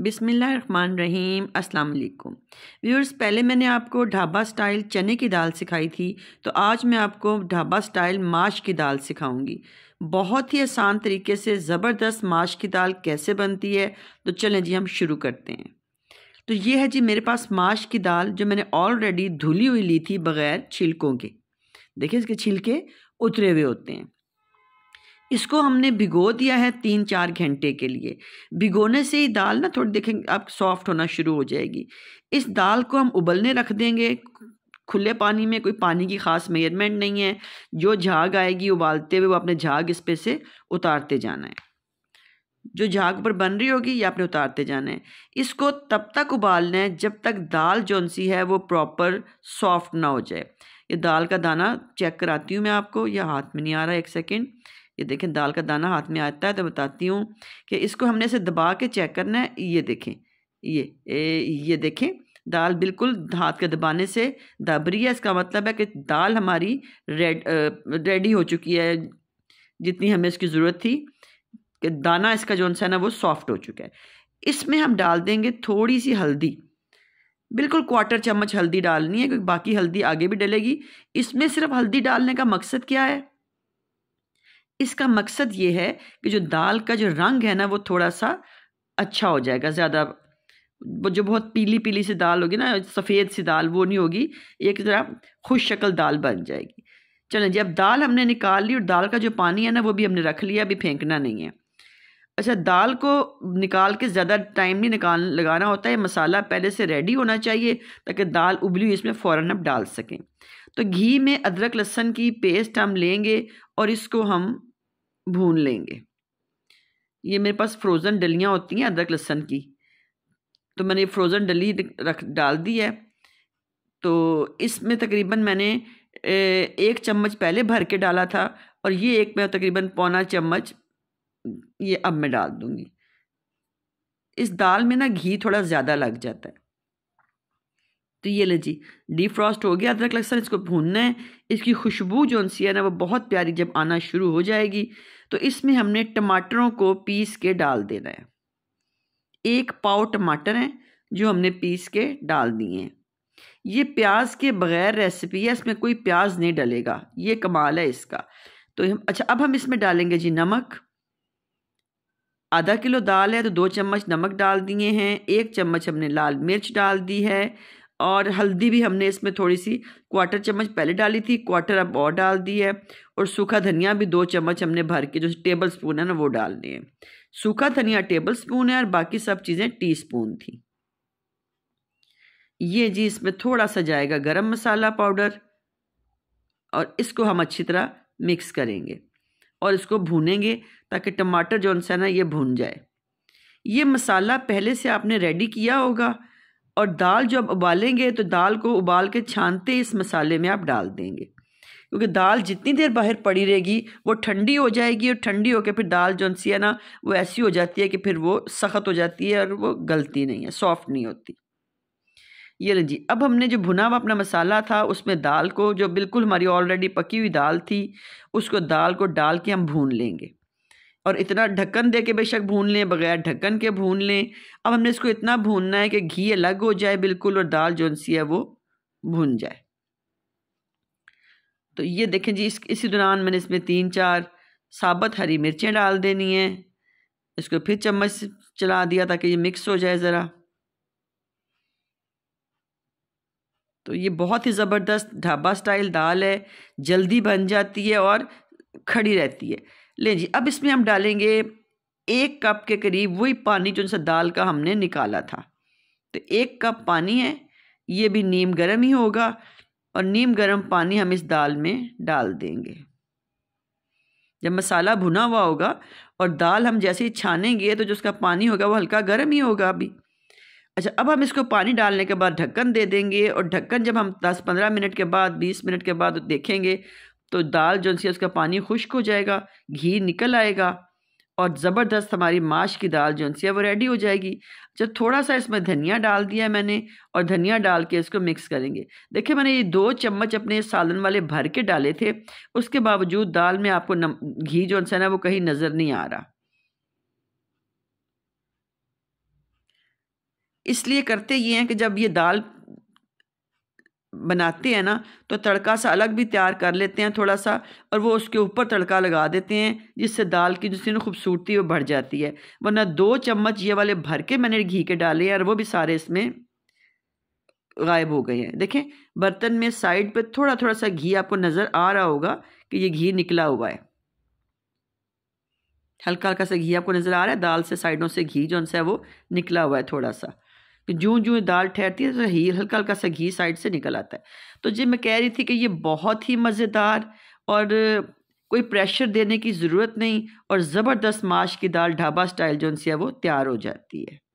बिसमीम् अस्सलाम वालेकुम व्यूअर्स पहले मैंने आपको ढाबा स्टाइल चने की दाल सिखाई थी तो आज मैं आपको ढाबा स्टाइल माश की दाल सिखाऊंगी बहुत ही आसान तरीके से ज़बरदस्त माश की दाल कैसे बनती है तो चलें जी हम शुरू करते हैं तो ये है जी मेरे पास माश की दाल जो मैंने ऑलरेडी धुली हुई ली थी बग़ैर छिलकों के देखिए इसके छिलके उतरे हुए होते हैं इसको हमने भिगो दिया है तीन चार घंटे के लिए भिगोने से ही दाल ना थोड़ी देखेंगे अब सॉफ्ट होना शुरू हो जाएगी इस दाल को हम उबलने रख देंगे खुले पानी में कोई पानी की ख़ास मेजरमेंट नहीं है जो झाग आएगी उबालते हुए वो अपने झाग इस पे से उतारते जाना है जो झाग पर बन रही होगी ये आपने उतारते जाना है इसको तब तक उबालना है जब तक दाल जौन सी है वो प्रॉपर सॉफ्ट ना हो जाए ये दाल का दाना चेक कराती हूँ मैं आपको यह हाथ में नहीं आ रहा एक सेकेंड ये देखें दाल का दाना हाथ में आता है तो बताती हूँ कि इसको हमने इसे दबा के चेक करना है ये देखें ये ए, ये देखें दाल बिल्कुल हाथ के दबाने से दब रही है इसका मतलब है कि दाल हमारी रेड रेडी हो चुकी है जितनी हमें इसकी ज़रूरत थी कि दाना इसका जो है ना वो सॉफ्ट हो चुका है इसमें हम डाल देंगे थोड़ी सी हल्दी बिल्कुल क्वार्टर चम्मच हल्दी डालनी है क्योंकि बाकी हल्दी आगे भी डलेगी इसमें सिर्फ हल्दी डालने का मकसद क्या है इसका मकसद ये है कि जो दाल का जो रंग है ना वो थोड़ा सा अच्छा हो जाएगा ज़्यादा जो बहुत पीली पीली सी दाल होगी ना सफ़ेद सी दाल वो नहीं होगी एक ज़रा खुश शक्ल दाल बन जाएगी चलें जी अब दाल हमने निकाल ली और दाल का जो पानी है ना वो भी हमने रख लिया अभी फेंकना नहीं है अच्छा दाल को निकाल के ज़्यादा टाइम नहीं निकाल लगाना होता है मसाला पहले से रेडी होना चाहिए ताकि दाल उबली हुई इसमें फ़ौर आप डाल सकें तो घी में अदरक लहसन की पेस्ट हम लेंगे और इसको हम भून लेंगे ये मेरे पास फ्रोज़न डलियाँ होती हैं अदरक लहसन की तो मैंने फ्रोज़न डली रख डाल दी है तो इसमें तकरीबन मैंने एक चम्मच पहले भर के डाला था और ये एक मैं तकरीबन पौना चम्मच ये अब मैं डाल दूंगी इस दाल में ना घी थोड़ा ज़्यादा लग जाता है तो ये ले जी फ्रॉस्ट हो गया अदरक लहसन इसको भूनना है इसकी खुशबू जो सी है ना वो बहुत प्यारी जब आना शुरू हो जाएगी तो इसमें हमने टमाटरों को पीस के डाल देना है एक पाव टमाटर हैं जो हमने पीस के डाल दिए हैं ये प्याज के बगैर रेसिपी है इसमें कोई प्याज नहीं डलेगा ये कमाल है इसका तो हम अच्छा अब हम इसमें डालेंगे जी नमक आधा किलो दाल है तो दो चम्मच नमक डाल दिए हैं एक चम्मच हमने लाल मिर्च डाल दी है और हल्दी भी हमने इसमें थोड़ी सी क्वार्टर चम्मच पहले डाली थी क्वार्टर अब और डाल दी है और सूखा धनिया भी दो चम्मच हमने भर के जो टेबल स्पून है ना वो डाल दिए हैं सूखा धनिया टेबल स्पून है और बाकी सब चीज़ें टी स्पून थी ये जी इसमें थोड़ा सा जाएगा गरम मसाला पाउडर और इसको हम अच्छी तरह मिक्स करेंगे और इसको भूनेंगे ताकि टमाटर जो है ना ये भून जाए ये मसाला पहले से आपने रेडी किया होगा और दाल जो आप उबालेंगे तो दाल को उबाल के छानते इस मसाले में आप डाल देंगे क्योंकि दाल जितनी देर बाहर पड़ी रहेगी वो ठंडी हो जाएगी और ठंडी होकर फिर दाल जो सी है ना वो ऐसी हो जाती है कि फिर वो सख्त हो जाती है और वो गलती नहीं है सॉफ्ट नहीं होती ये जी अब हमने जो भुना हुआ अपना मसाला था उसमें दाल को जो बिल्कुल हमारी ऑलरेडी पकी हुई दाल थी उसको दाल को डाल के हम भून लेंगे और इतना ढक्कन दे के बेशक भून लें बगैर ढक्कन के भून लें अब हमने इसको इतना भूनना है कि घी अलग हो जाए बिल्कुल और दाल जो सी है वो भून जाए तो ये देखें जी इस इसी दौरान मैंने इसमें तीन चार साबत हरी मिर्चें डाल देनी हैं इसको फिर चम्मच चला दिया ताकि ये मिक्स हो जाए ज़रा तो ये बहुत ही ज़बरदस्त ढाबा स्टाइल दाल है जल्दी बन जाती है और खड़ी रहती है ले जी अब इसमें हम डालेंगे एक कप के करीब वही पानी जो सा दाल का हमने निकाला था तो एक कप पानी है ये भी नीम गर्म ही होगा और नीम गर्म पानी हम इस दाल में डाल देंगे जब मसाला भुना हुआ होगा और दाल हम जैसे ही छानेंगे तो जो उसका पानी होगा वो हल्का गर्म ही होगा अभी अच्छा अब हम इसको पानी डालने के बाद ढक्कन दे देंगे और ढक्कन जब हम 10-15 मिनट के बाद 20 मिनट के बाद देखेंगे तो दाल जो सी उसका पानी खुश्क हो जाएगा घी निकल आएगा और ज़बरदस्त हमारी माश की दाल जो सी है वो रेडी हो जाएगी अच्छा थोड़ा सा इसमें धनिया डाल दिया मैंने और धनिया डाल के इसको मिक्स करेंगे देखिए मैंने ये दो चम्मच अपने सालन वाले भर के डाले थे उसके बावजूद दाल में आपको नम घी जो है ना वो कहीं नज़र नहीं आ रहा इसलिए करते ये हैं कि जब ये दाल बनाते हैं ना तो तड़का सा अलग भी तैयार कर लेते हैं थोड़ा सा और वो उसके ऊपर तड़का लगा देते हैं जिससे दाल की जो सीन खूबसूरती वो बढ़ जाती है वरना दो चम्मच ये वाले भर के मैंने घी के डाले हैं और वो भी सारे इसमें गायब हो गए हैं देखें बर्तन में साइड पर थोड़ा थोड़ा सा घी आपको नज़र आ रहा होगा कि ये घी निकला हुआ है हल्का हल्का सा घी आपको नज़र आ रहा है दाल से साइडों से घी जो है वो निकला हुआ है थोड़ा सा जूँ जूँ दाल ठहरती है तो ही हल्का हल्का सा घी साइड से निकल आता है तो जी मैं कह रही थी कि ये बहुत ही मज़ेदार और कोई प्रेशर देने की ज़रूरत नहीं और ज़बरदस्त माश की दाल ढाबा स्टाइल जो है वो तैयार हो जाती है